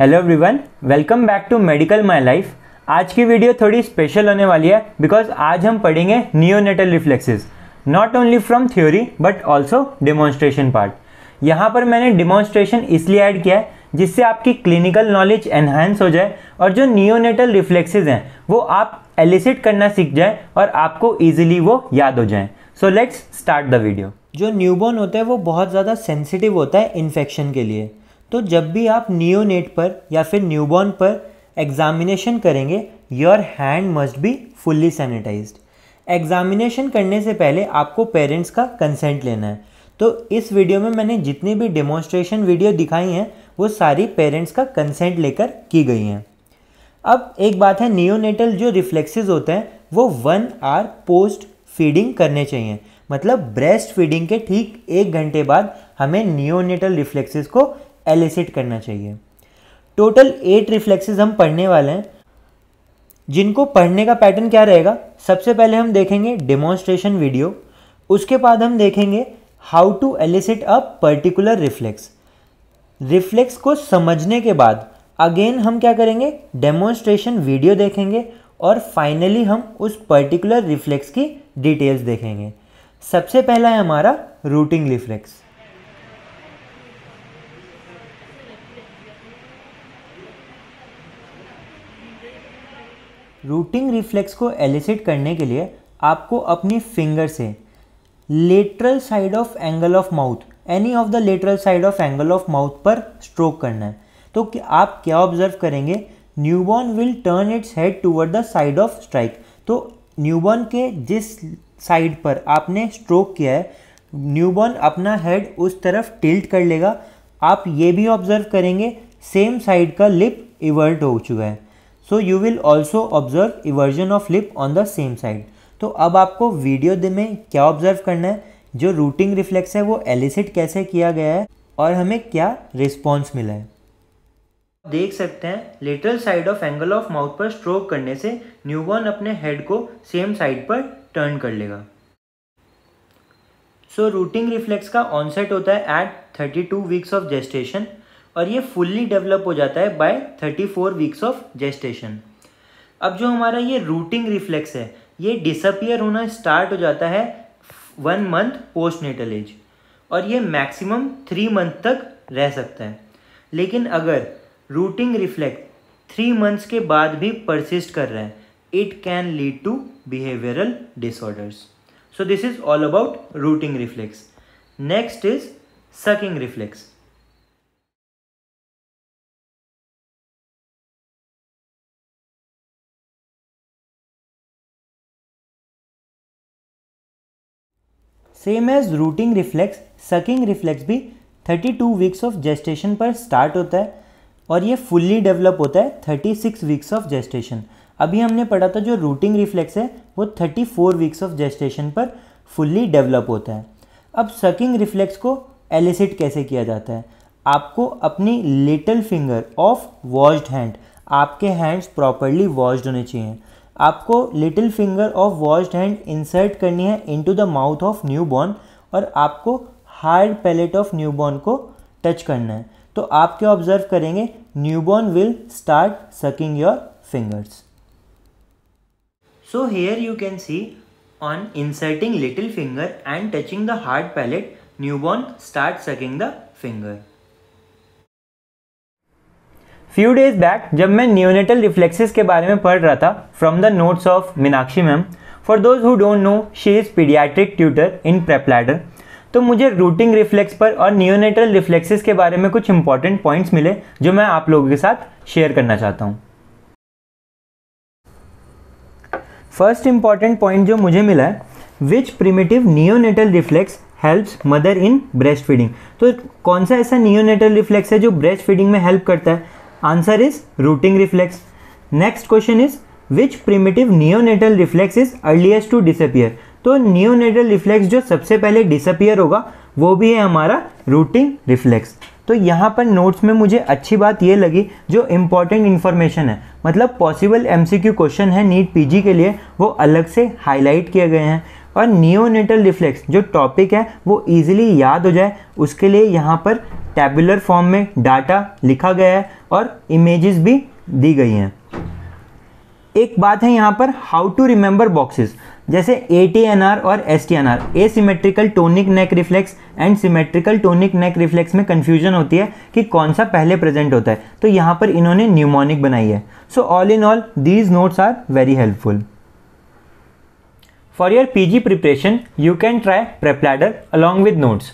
Hello everyone welcome back to medical my life आज की video थोड़ी स्पेशल होने वाली है बिकॉज आज हम पढ़ेंगे neonatal reflexes not only from theory but also demonstration part यहाँ पर मैंने डिमॉन्स्ट्रेशन इसलिए ऐड किया है जिससे आपकी क्लिनिकल नॉलेज एनहेंस हो जाए और जो नियोनेटल रिफ्लेक्सेज हैं वो आप एलिसिट करना सीख जाए और आपको ईजिली वो याद हो जाए so let's start the video जो न्यूबॉर्न होता है वो बहुत ज़्यादा सेंसिटिव होता है इन्फेक्शन के लिए तो जब भी आप नियोनेट पर या फिर न्यूबॉर्न पर एग्जामिनेशन करेंगे your hand must be fully sanitize examination करने से पहले आपको पेरेंट्स का कंसेंट लेना है तो इस वीडियो में मैंने जितनी भी डेमोन्स्ट्रेशन वीडियो दिखाई हैं वो सारी पेरेंट्स का कंसेंट लेकर की गई हैं अब एक बात है नियोनेटल जो रिफ्लेक्सेस होते हैं वो वन आर पोस्ट फीडिंग करने चाहिए मतलब ब्रेस्ट फीडिंग के ठीक एक घंटे बाद हमें नियोनेटल रिफ्लेक्सेस को एलिसिट करना चाहिए टोटल एट रिफ्लेक्सेस हम पढ़ने वाले हैं जिनको पढ़ने का पैटर्न क्या रहेगा सबसे पहले हम देखेंगे डेमोन्स्ट्रेशन वीडियो उसके बाद हम देखेंगे how to elicit a particular reflex reflex को समझने के बाद अगेन हम क्या करेंगे डेमोन्स्ट्रेशन वीडियो देखेंगे और फाइनली हम उस पर्टिकुलर रिफ्लेक्स की डिटेल्स देखेंगे सबसे पहला है हमारा रूटिंग रिफ्लेक्स रूटिंग रिफ्लेक्स को एलिसिट करने के लिए आपको अपने फिंगर से lateral side of angle of mouth any of the lateral side of angle of mouth पर स्ट्रोक करना है तो कि आप क्या ऑब्जर्व करेंगे newborn will turn its head toward the side of strike तो न्यूबॉर्न के जिस साइड पर आपने स्ट्रोक किया है न्यूबॉर्न अपना हेड उस तरफ टिल्ट कर लेगा आप ये भी ऑब्जर्व करेंगे सेम साइड का लिप इवर्ट हो चुका है so you will also observe eversion of lip on the same side तो अब आपको वीडियो में क्या ऑब्जर्व करना है जो रूटिंग रिफ्लेक्स है वो एलिसिट कैसे किया गया है और हमें क्या रिस्पॉन्स मिला है देख सकते हैं lateral side of angle of mouth पर स्ट्रोक करने से न्यूबॉर्न अपने हेड को सेम साइड पर टर्न कर लेगा सो रूटिंग रिफ्लेक्स का ऑनसेट होता है एट 32 वीक्स ऑफ जेस्टेशन और ये फुल्ली डेवलप हो जाता है बाय 34 वीक्स ऑफ जेस्टेशन अब जो हमारा ये रूटिंग रिफ्लेक्स है ये डिसअपियर होना स्टार्ट हो जाता है one month post natal age और ये मैक्सिमम थ्री मंथ तक रह सकता है लेकिन अगर रूटिंग रिफ्लेक्स थ्री मंथ्स के बाद भी परसिस्ट कर रहा है it can lead to behavioural disorders so this is all about rooting reflex next is sucking reflex same as rooting reflex sucking reflex भी 32 वीक्स ऑफ जेस्टेशन पर start होता है और ये फुल्ली डेवलप होता है 36 वीक्स ऑफ जेस्टेशन अभी हमने पढ़ा था जो रूटिंग रिफ्लेक्स है वो 34 वीक्स ऑफ जेस्टेशन पर फुल्ली डेवलप होता है अब सकिंग रिफ्लेक्स को एलिसिट कैसे किया जाता है आपको अपनी little finger of washed hand आपके हैंड्स प्रॉपरली वॉश्ड होने चाहिए आपको little finger of washed hand insert करनी है into the mouth of newborn और आपको hard palate of newborn को टच करना है तो आप क्या ऑब्जर्व करेंगे newborn will start sucking your fingers so here you can see on inserting little finger and touching the hard palate newborn start sucking the finger few days back जब मैं neonatal reflexes के बारे में पढ़ रहा था from the notes of Meenakshi ma'am for those who don't know she is paediatric tutor in PrepLadder तो मुझे रूटिंग रिफ्लेक्स पर और न्यूनेटल रिफ्लेक्सेस के बारे में कुछ इंपॉर्टेंट पॉइंट्स मिले जो मैं आप लोगों के साथ शेयर करना चाहता हूँ फर्स्ट इंपॉर्टेंट पॉइंट जो मुझे मिला है which primitive neonatal reflex helps mother in breast feeding तो कौन सा ऐसा न्योनेटल रिफ्लेक्स है जो ब्रेस्ट फीडिंग में हेल्प करता है answer is rooting reflex next question is which primitive neonatal reflex is earliest to disappear तो नियोनेटल रिफ्लेक्स जो सबसे पहले डिसअपियर होगा वो भी है हमारा रूटिंग रिफ्लेक्स तो यहाँ पर नोट्स में मुझे अच्छी बात ये लगी जो इम्पॉर्टेंट इन्फॉर्मेशन है मतलब पॉसिबल एमसीक्यू क्वेश्चन है नीट पीजी के लिए वो अलग से हाईलाइट किए गए हैं और नियोनेटल रिफ्लेक्स जो टॉपिक है वो ईजिली याद हो जाए उसके लिए यहाँ पर टेबुलर फॉर्म में डाटा लिखा गया है और इमेजेस भी दी गई हैं एक बात है यहाँ पर हाउ टू रिमेंबर बॉक्सेस जैसे ए टी एन आर और S T N R asymmetrical tonic neck reflex and symmetrical tonic neck reflex में कन्फ्यूजन होती है कि कौन सा पहले प्रेजेंट होता है तो यहाँ पर इन्होंने न्यूमोनिक बनाई है so all in all these notes are very helpful for your PG preparation you can try PrepLadder along with notes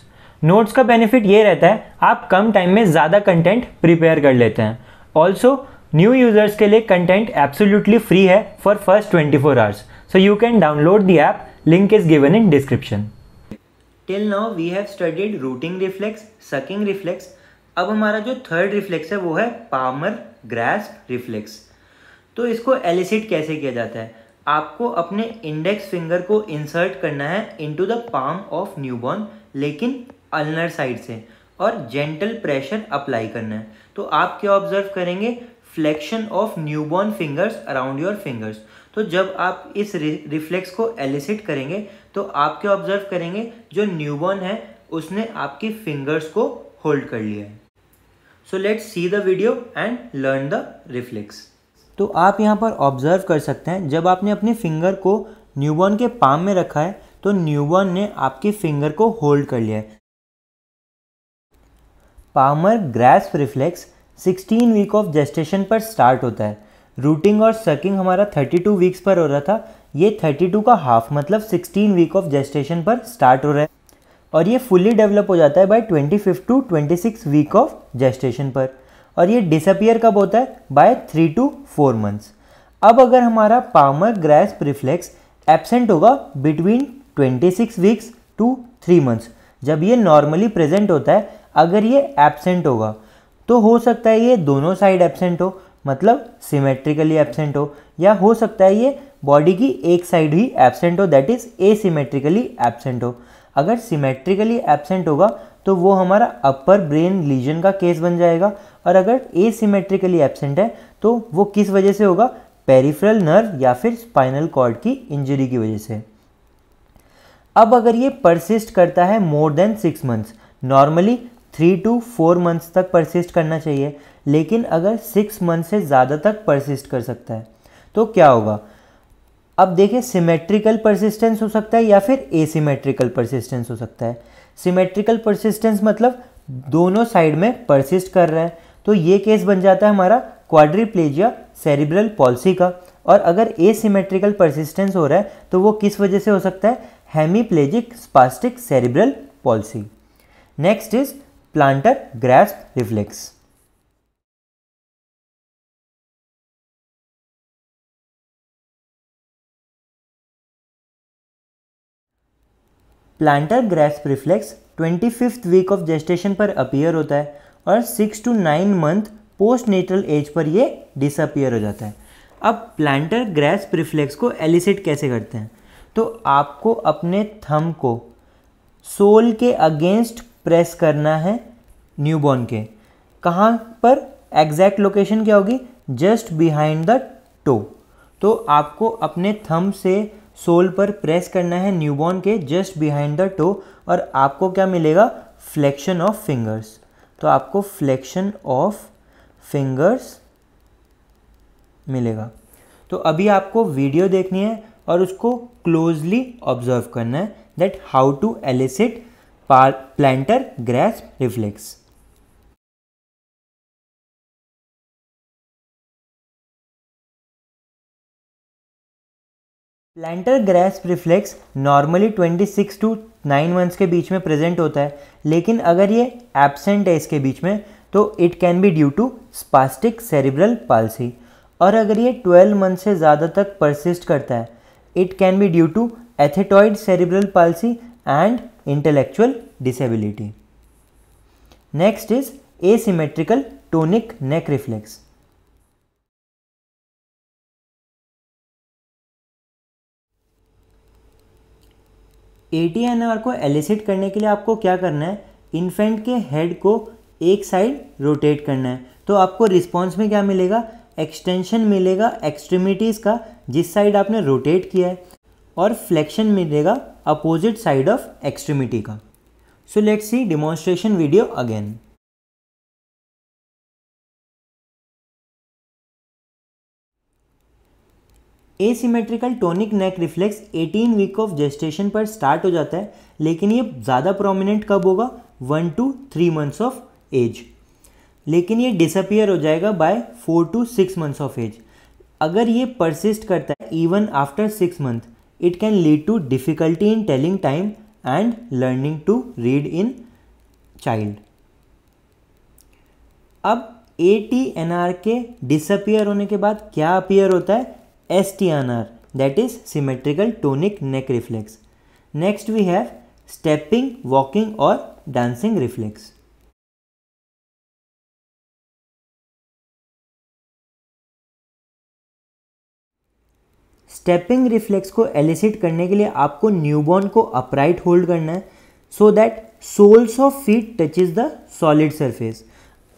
notes का बेनिफिट ये रहता है आप कम टाइम में ज़्यादा कंटेंट प्रिपेयर कर लेते हैं ऑल्सो न्यू यूजर्स के लिए कंटेंट एब्सोल्यूटली फ्री है for first twenty four hours so you can download the app link is given in description till now we have studied rooting reflex sucking reflex अब हमारा जो third reflex है वो है palmar grasp reflex तो इसको elicit कैसे किया जाता है आपको अपने इंडेक्स फिंगर को इंसर्ट करना है into the palm of newborn लेकिन अल्नर साइड से और जेंटल प्रेशर अप्लाई करना है तो आप क्या ऑब्जर्व करेंगे flexion of newborn fingers around your fingers तो जब आप इस रिफ्लेक्स को एलिसिट करेंगे तो आप क्या ऑब्जर्व करेंगे जो न्यूबॉर्न है उसने आपकी फिंगर्स को होल्ड कर लिया है so let's see the video and learn the reflex तो आप यहाँ पर ऑब्जर्व कर सकते हैं जब आपने अपने फिंगर को न्यूबॉर्न के पाम में रखा है तो न्यूबॉर्न ने आपके फिंगर को होल्ड कर लिया है palmar grasp reflex 16 week of gestation पर स्टार्ट होता है रूटिंग और सकिंग हमारा 32 वीक्स पर हो रहा था ये 32 का हाफ मतलब 16 वीक ऑफ जेस्टेशन पर स्टार्ट हो रहा है और ये फुल्ली डेवलप हो जाता है by twenty to twenty six week of gestation पर और ये डिसअपियर कब होता है by three to four months अब अगर हमारा पामर ग्रैस रिफ्लेक्स एबसेंट होगा between 26 weeks to three months जब ये नॉर्मली प्रेजेंट होता है अगर ये एबसेंट होगा तो हो सकता है ये दोनों साइड एबसेंट हो मतलब सिमेट्रिकली एबसेंट हो या हो सकता है ये बॉडी की एक साइड ही एबसेंट हो that is asymmetrically absent हो अगर सिमेट्रिकली एबसेंट होगा तो वो हमारा अपर ब्रेन लीजन का केस बन जाएगा और अगर ए सीमेट्रिकली एबसेंट है तो वो किस वजह से होगा पेरिफ्रल नर्व या फिर स्पाइनल कॉर्ड की इंजरी की वजह से अब अगर ये परसिस्ट करता है more than six months normally three to four months तक परसिस्ट करना चाहिए लेकिन अगर सिक्स मंथ से ज़्यादा तक परसिस्ट कर सकता है तो क्या होगा अब देखिए सिमेट्रिकल परसिस्टेंस हो सकता है या फिर एसिमेट्रिकल परसिस्टेंस हो सकता है सिमेट्रिकल परसिस्टेंस मतलब दोनों साइड में परसिस्ट कर रहा है तो ये केस बन जाता है हमारा क्वाड्रीप्लेजिया सेरिब्रल पॉलिसी का और अगर ए सिमेट्रिकल परसिस्टेंस हो रहा है तो वो किस वजह से हो सकता है hemiplegic spastic cerebral palsy next is plantar grasp reflex plantar grasp reflex twenty fifth week of gestation पर अपीयर होता है और six to nine month postnatal age पर ये डिसअपियर हो जाता है अब प्लांटर ग्रैस रिफ्लेक्स को एलिसिट कैसे करते हैं तो आपको अपने थम को सोल के अगेंस्ट प्रेस करना है न्यूबॉर्न के कहाँ पर एग्जैक्ट लोकेशन क्या होगी जस्ट बिहाइंड द टो तो आपको अपने थम से सोल पर प्रेस करना है न्यूबॉर्न के जस्ट बिहाइंड द टो और आपको क्या मिलेगा फ्लेक्शन ऑफ फिंगर्स तो आपको फ्लेक्शन ऑफ फिंगर्स मिलेगा तो अभी आपको वीडियो देखनी है और उसको क्लोजली ऑब्जर्व करना है that how to elicit plantar grasp reflex plantar grasp reflex normally 26 to 9 months के बीच में प्रेजेंट होता है लेकिन अगर ये एबसेंट है इसके बीच में तो it can be due to spastic cerebral palsy और अगर ये 12 मंथ से ज़्यादा तक परसिस्ट करता है it can be due to athetoid cerebral palsy and intellectual disability next is asymmetrical tonic neck reflex A T N R को elicit करने के लिए आपको क्या करना है इन्फेंट के हेड को एक साइड रोटेट करना है तो आपको रिस्पॉन्स में क्या मिलेगा एक्सटेंशन मिलेगा एक्सट्रीमिटीज़ का जिस साइड आपने रोटेट किया है और फ्लेक्शन मिलेगा अपोजिट साइड ऑफ एक्सट्रीमिटी का so let's see demonstration video again asymmetrical tonic neck reflex 18 week of gestation पर स्टार्ट हो जाता है लेकिन ये ज़्यादा प्रोमिनेंट कब होगा one to three months of age लेकिन ये डिसअपियर हो जाएगा by four to six months of age अगर ये परसिस्ट करता है even after six month it can lead to difficulty in telling time and learning to read in child अब A T N R के disappear होने के बाद क्या अपियर होता है S T N R that is symmetrical tonic neck reflex next we have stepping walking और dancing reflex stepping reflex को एलिसिट करने के लिए आपको न्यूबॉर्न को अपराइट होल्ड करना है so that soles of feet touch is the solid surface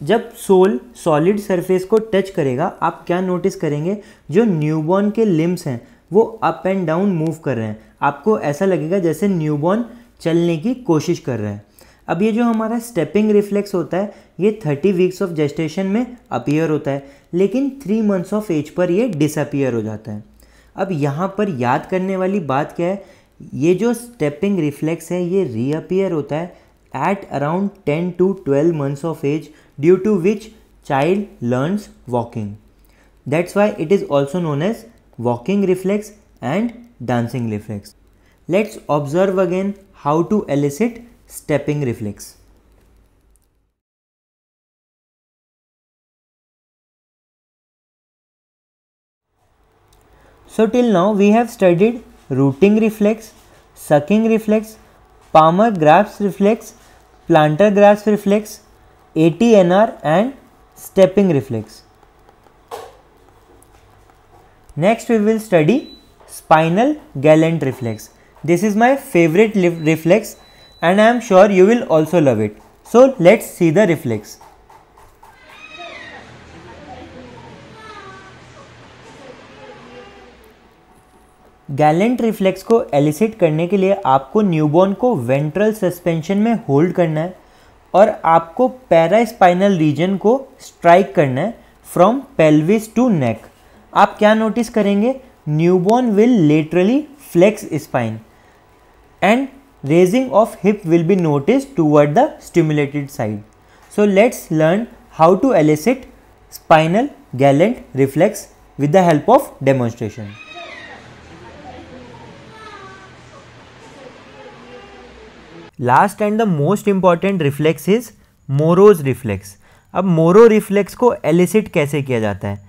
जब सोल सॉलिड सरफेस को टच करेगा आप क्या नोटिस करेंगे जो न्यूबॉर्न के लिम्स हैं वो अप एंड डाउन मूव कर रहे हैं आपको ऐसा लगेगा जैसे न्यूबॉर्न चलने की कोशिश कर रहे हैं अब ये जो हमारा स्टेपिंग रिफ्लेक्स होता है ये थर्टी वीक्स ऑफ जेस्टेशन में अपीयर होता है लेकिन थ्री मंथ्स ऑफ एज पर ये डिसअपियर हो जाता है अब यहाँ पर याद करने वाली बात क्या है ये जो स्टेपिंग रिफ्लेक्स है ये रीअपियर होता है at around ten to twelve months of age due to which child learns walking. That's why it is also known as walking reflex and dancing reflex. Let's observe again how to elicit stepping reflex. So till now we have studied rooting reflex, sucking reflex, palmar grasp reflex, plantar grasp reflex, ATNR and stepping reflex. Next we will study spinal gallant reflex. This is my favorite reflex and I am sure you will also love it. So let's see the reflex. Galant reflex को elicit करने के लिए आपको newborn को ventral suspension में hold करना है और आपको पैरा स्पाइनल रीजन को स्ट्राइक करना है फ्रॉम पेल्विस टू नेक आप क्या नोटिस करेंगे newborn will laterally flex spine and raising of hip will be notice toward the stimulated side so let's learn how to elicit spinal galant reflex with the help of demonstration last and the most important reflex is Moro's reflex अब Moro reflex को elicit कैसे किया जाता है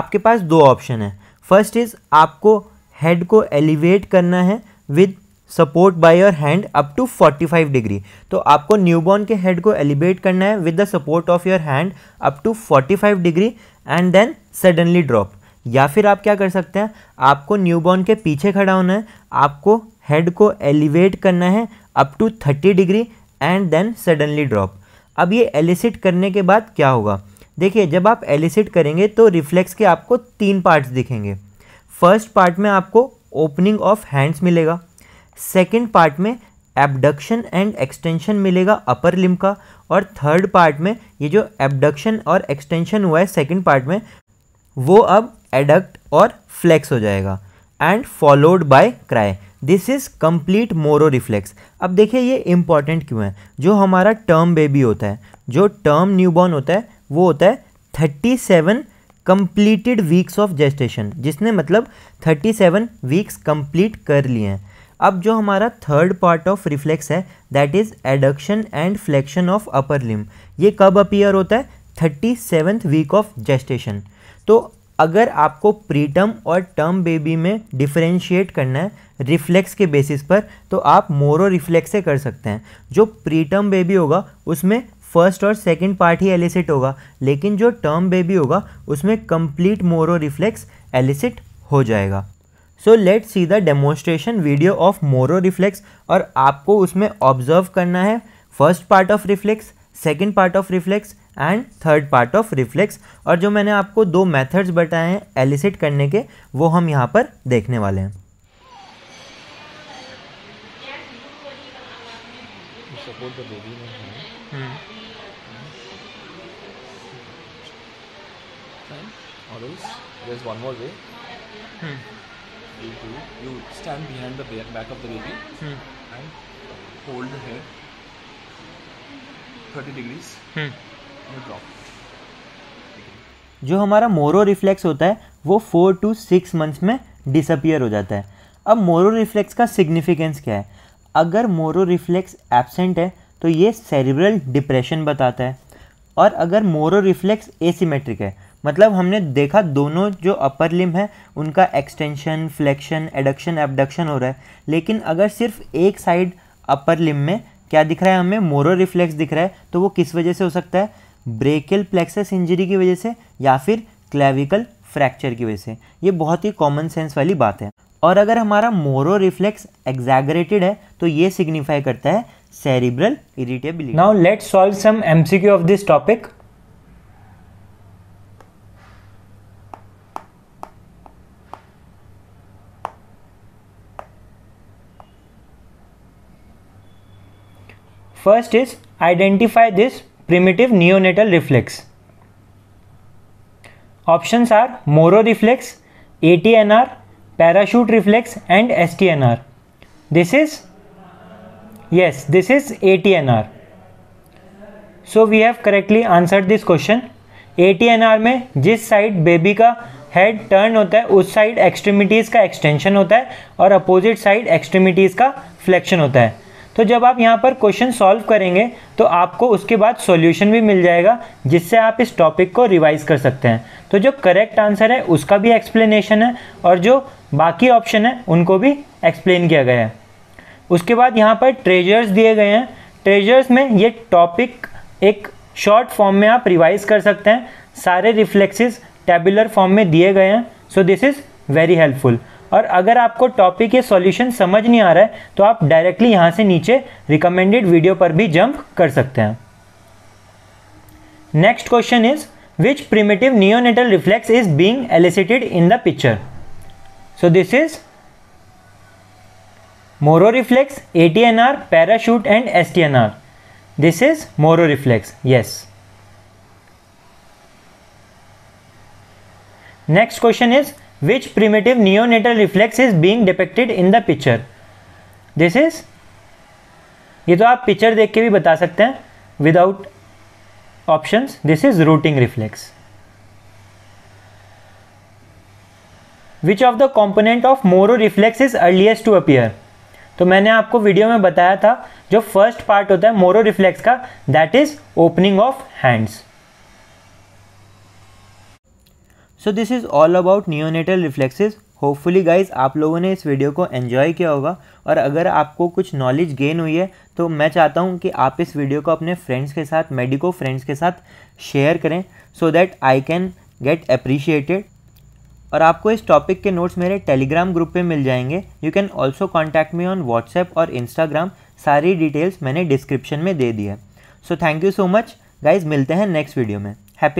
आपके पास दो option है first is आपको हेड को एलिवेट करना है with support by your hand up to 45 degree तो आपको न्यूबॉर्न के हेड को एलिवेट करना है with the support of your hand up to 45 degree and then suddenly drop या फिर आप क्या कर सकते हैं आपको न्यूबॉर्न के पीछे खड़ा होना है आपको हेड को एलिवेट करना है up to thirty degree and then suddenly drop अब ये एलिसिट करने के बाद क्या होगा देखिए जब आप एलिसिट करेंगे तो रिफ्लेक्स के आपको तीन पार्ट्स दिखेंगे फर्स्ट पार्ट में आपको ओपनिंग ऑफ हैंड्स मिलेगा सेकेंड पार्ट में एबडक्शन एंड एक्सटेंशन मिलेगा अपर लिम का और थर्ड पार्ट में ये जो एबडक्शन और एक्सटेंशन हुआ है सेकेंड पार्ट में वो अब एडक्ट और फ्लेक्स हो जाएगा and followed by cry this is complete Moro reflex अब देखिए ये इंपॉर्टेंट क्यों है जो हमारा टर्म बेबी होता है जो टर्म न्यूबॉर्न होता है वो होता है thirty seven completed weeks of gestation जिसने मतलब थर्टी सेवन वीक्स कम्प्लीट कर लिए हैं अब जो हमारा थर्ड पार्ट ऑफ रिफ्लेक्स है that is adduction and flexion of upper limb ये कब अपीयर होता है thirty seventh week of gestation तो अगर आपको प्रीटर्म और टर्म बेबी में डिफ्रेंशिएट करना है रिफ्लेक्स के बेसिस पर तो आप मोरो रिफ्लेक्स से कर सकते हैं जो प्रीटर्म बेबी होगा उसमें फर्स्ट और सेकंड पार्ट ही एलिसिट होगा लेकिन जो टर्म बेबी होगा उसमें कंप्लीट मोरो रिफ्लेक्स एलिसिट हो जाएगा so let see the demonstration video of Moro reflex और आपको उसमें ऑब्जर्व करना है first part of reflex second part of reflex and third part of reflex और जो मैंने आपको दो मेथड्स बताए हैं एलिसिट करने के वो हम यहाँ पर देखने वाले हैं Or else, there's one more way. Hmm. You do. You stand behind the back of the baby hmm. and hold the head thirty degrees drop hmm. जो हमारा मोरो रिफ्लेक्स होता है वो फोर टू सिक्स मंथ्स में disappear हो जाता है अब मोरो रिफ्लेक्स का सिग्निफिकेंस क्या है अगर मोरो रिफ्लेक्स एबसेंट है तो ये सेरिब्रल डिप्रेशन बताता है और अगर मोरो रिफ्लेक्स एसीमेट्रिक है मतलब हमने देखा दोनों जो अपर लिम है उनका एक्सटेंशन फ्लेक्शन एडक्शन एबडक्शन हो रहा है लेकिन अगर सिर्फ एक साइड अपर लिम में क्या दिख रहा है हमें मोरो रिफ्लेक्स दिख रहा है तो वो किस वजह से हो सकता है ब्रेकल प्लेक्सस इंजरी की वजह से या फिर क्लेविकल फ्रैक्चर की वजह से ये बहुत ही कॉमन सेंस वाली बात है और अगर हमारा मोरो रिफ्लेक्स एग्जैगरेटेड है तो ये सिग्निफाई करता है cerebral irritability now let solve some MCQ of this topic First is identify this primitive neonatal reflex. Options are Moro reflex, ATNR, parachute reflex and STNR. This is, yes, this is ATNR. So we have correctly answered this question. ATNR में जिस side baby का head turn होता है उस side extremities का extension होता है और अपोजिट साइड एक्सट्रीमिटीज़ का फ्लेक्शन होता है तो जब आप यहाँ पर क्वेश्चन सॉल्व करेंगे तो आपको उसके बाद सॉल्यूशन भी मिल जाएगा जिससे आप इस टॉपिक को रिवाइज कर सकते हैं तो जो करेक्ट आंसर है उसका भी एक्सप्लेनेशन है और जो बाकी ऑप्शन है उनको भी एक्सप्लेन किया गया है उसके बाद यहाँ पर ट्रेजर्स दिए गए हैं ट्रेजर्स में ये टॉपिक एक शॉर्ट फॉर्म में आप रिवाइज कर सकते हैं सारे रिफ्लेक्सेस टेबुलर फॉर्म में दिए गए हैं so this is very helpful और अगर आपको टॉपिक या सॉल्यूशन समझ नहीं आ रहा है तो आप डायरेक्टली यहाँ से नीचे रिकमेंडेड वीडियो पर भी जंप कर सकते हैं next question is which primitive neonatal reflex is being elicited in the picture so this is Moro reflex A T N R parachute and S T N R this is Moro reflex yes next question is which primitive neonatal reflex is being depicted in the picture this is ये तो आप picture देख के भी बता सकते हैं without options this is rooting reflex which of the component of Moro reflex is earliest to appear तो मैंने आपको वीडियो में बताया था जो फर्स्ट पार्ट होता है मोरो रिफ्लेक्स का that is opening of hands so this is all about neonatal reflexes hopefully guys आप लोगों ने इस वीडियो को एन्जॉय किया होगा और अगर आपको कुछ नॉलेज गेन हुई है तो मैं चाहता हूँ कि आप इस वीडियो को अपने फ्रेंड्स के साथ मेडिको फ्रेंड्स के साथ शेयर करें so that I can get appreciated और आपको इस टॉपिक के नोट्स मेरे टेलीग्राम ग्रुप पे मिल जाएंगे you can also contact me on WhatsApp और इंस्टाग्राम सारी डिटेल्स मैंने डिस्क्रिप्शन में दे दी है so thank you so much guys मिलते हैं नेक्स्ट वीडियो में